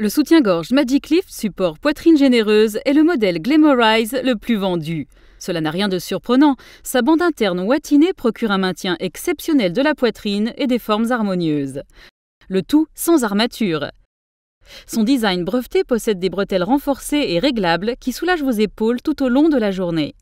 Le soutien-gorge Magic Lift support poitrine généreuse est le modèle Glamorize le plus vendu. Cela n'a rien de surprenant, sa bande interne ouatinée procure un maintien exceptionnel de la poitrine et des formes harmonieuses. Le tout sans armature. Son design breveté possède des bretelles renforcées et réglables qui soulagent vos épaules tout au long de la journée.